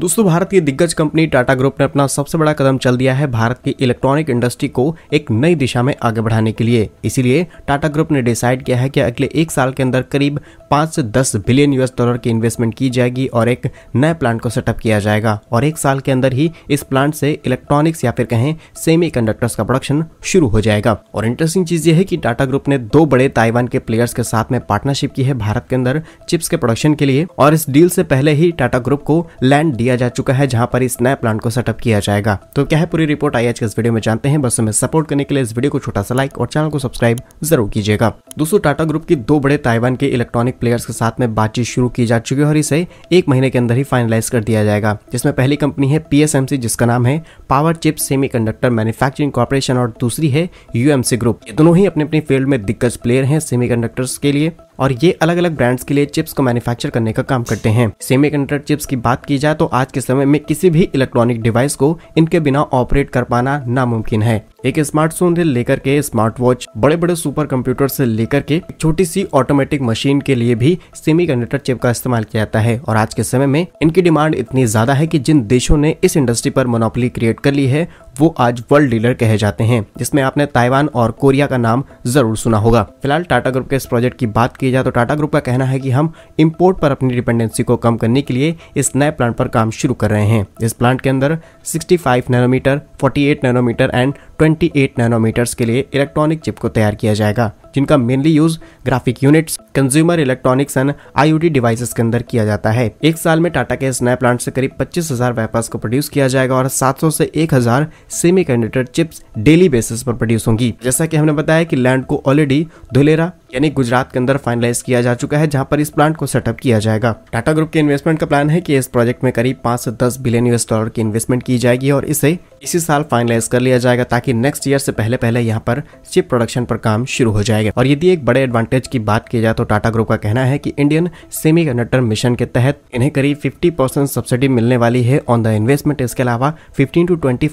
दोस्तों भारत की दिग्गज कंपनी टाटा ग्रुप ने अपना सबसे बड़ा कदम चल दिया है भारत की इलेक्ट्रॉनिक इंडस्ट्री को एक नई दिशा में आगे बढ़ाने के लिए इसीलिए टाटा ग्रुप ने डिसाइड किया है कि अगले एक साल के अंदर करीब पांच से दस बिलियन यूएस डॉलर की इन्वेस्टमेंट की जाएगी और एक नए प्लांट को सेटअप किया जाएगा और एक साल के अंदर ही इस प्लांट से इलेक्ट्रॉनिक्स या फिर कहें सेमी का प्रोडक्शन शुरू हो जाएगा और इंटरेस्टिंग चीज ये है कि टाटा ग्रुप ने दो बड़े ताइवान के प्लेयर्स के साथ में पार्टनरशिप की है भारत के अंदर चिप्स के प्रोडक्शन के लिए और इस डील से पहले ही टाटा ग्रुप को लैंड दिया जा चुका है जहां पर इस नए प्लांट को सेटअप किया जाएगा तो क्या है पूरी रिपोर्ट आई आज के इस वीडियो में जानते हैं बस हमें सपोर्ट करने के लिए इस वीडियो को छोटा सा लाइक और चैनल को सब्सक्राइब जरूर कीजिएगा दोस्तों टाटा ग्रुप की दो बड़े ताइवान के इलेक्ट्रॉनिक प्लेयर्स के साथ में बातचीत शुरू की जा चुकी है और इसे एक महीने के अंदर ही फाइनलाइज कर दिया जाएगा जिसमें पहली कंपनी है पीएसएमसी जिसका नाम है power chip semiconductor manufacturing corporation और दूसरी है यूएमसी ग्रुप ये दोनों ही अपने अपने फील्ड में दिग्गज प्लेयर हैं सेमी के लिए और ये अलग अलग ब्रांड्स के लिए चिप्स को मैन्युफैक्चर करने का काम करते हैं सेमी कंडक्टर चिप्स की बात की जाए तो आज के समय में किसी भी इलेक्ट्रॉनिक डिवाइस को इनके बिना ऑपरेट कर पाना नामुमकिन है एक स्मार्टफोन से लेकर के स्मार्ट वॉच बड़े बड़े सुपर कंप्यूटर से लेकर के छोटी सी ऑटोमेटिक मशीन के लिए भी सेमी कंडक्टर चिप का इस्तेमाल किया जाता है और आज के समय में इनकी डिमांड इतनी ज्यादा है कि जिन देशों ने इस इंडस्ट्री पर मोनोपली क्रिएट कर ली है वो आज वर्ल्ड डीलर कहे जाते हैं जिसमें आपने ताइवान और कोरिया का नाम जरूर सुना होगा फिलहाल टाटा ग्रुप के इस प्रोजेक्ट की बात की जाए तो टाटा ग्रुप का कहना है कि हम इम्पोर्ट पर अपनी डिपेंडेंसी को कम करने के लिए इस नए प्लांट पर काम शुरू कर रहे हैं इस प्लांट के अंदर sixty nanometer forty nanometer and twenty nanometers के लिए इलेक्ट्रॉनिक चिप को तैयार किया जाएगा जिनका mainly use graphic units consumer electronics and IoT devices के अंदर किया जाता है एक साल में टाटा के इस नए प्लांट से करीब 25,000 हजार को प्रोड्यूस किया जाएगा और 700 से 1000 सेमीकंडक्टर चिप्स डेली बेसिस पर प्रोड्यूस होंगी जैसा कि हमने बताया कि लैंड को ऑलरेडी धुलेरा यानी गुजरात के अंदर फाइनलाइज किया जा चुका है जहां पर इस प्लांट को सेटअप किया जाएगा टाटा ग्रुप के इन्वेस्टमेंट का प्लान है कि इस प्रोजेक्ट में करीब पांच से दस बिलियन यूएस डॉलर की इन्वेस्टमेंट की जाएगी और इसे इसी साल फाइनलाइज कर लिया जाएगा ताकि नेक्स्ट ईयर से पहले पहले यहाँ पर चिप प्रोडक्शन पर काम शुरू हो जाएगा और यदि एक बड़े एडवांटेज की बात की जाए तो टाटा ग्रुप का कहना है कि इंडियन सेमी मिशन के तहत इन्हें करीब फिफ्टी सब्सिडी मिलने वाली है ऑन द इन्वेस्टमेंट इसके अलावा फिफ्टीन टू ट्वेंटी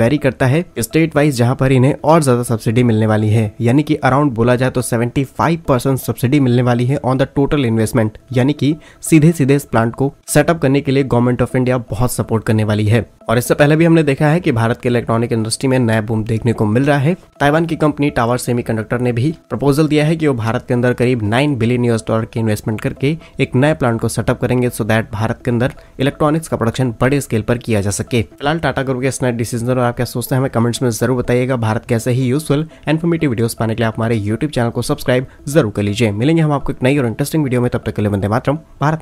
वेरी करता है स्टेट वाइज जहाँ पर इन्हें और ज्यादा सब्सिडी मिलने वाली है यानी कि अराउंड बोला जाए तो परसेंट सब्सिडी मिलने वाली है ऑन द टोटल इन्वेस्टमेंट यानी कि सीधे सीधे इस प्लांट को सेटअप करने के लिए गवर्नमेंट ऑफ इंडिया बहुत सपोर्ट करने वाली है और इससे पहले भी हमने देखा है कि भारत के इलेक्ट्रॉनिक इंडस्ट्री में नया बूम देखने को मिल रहा है ताइवान की कंपनी टावर सेमीकंडक्टर ने भी प्रपोजल दिया है कि वो भारत के अंदर करीब 9 बिलियन यूएस डॉलर के इन्वेस्टमेंट करके एक नए प्लांट को सेटअप करेंगे सो दैट भारत के अंदर इलेक्ट्रॉनिक्स का प्रोडक्शन बड़े स्केल पर किया जा सके फिलहाल टाटा ग्रुप के इस नए डिसीजन और आप क्या सोचते हैं हमें कमेंट्स में जरूर बताइएगा भारत कैसे ही यूजफुल इन्फॉर्मेटिव वीडियो पाने के लिए आप हमारे यूट्यूब चैनल को सब्सक्राइब जरूर कर लीजिए मिलेंगे हम आपको एक नई और इंटरेस्टिंग वीडियो में तब तक के लिए बंदे मातरम भारत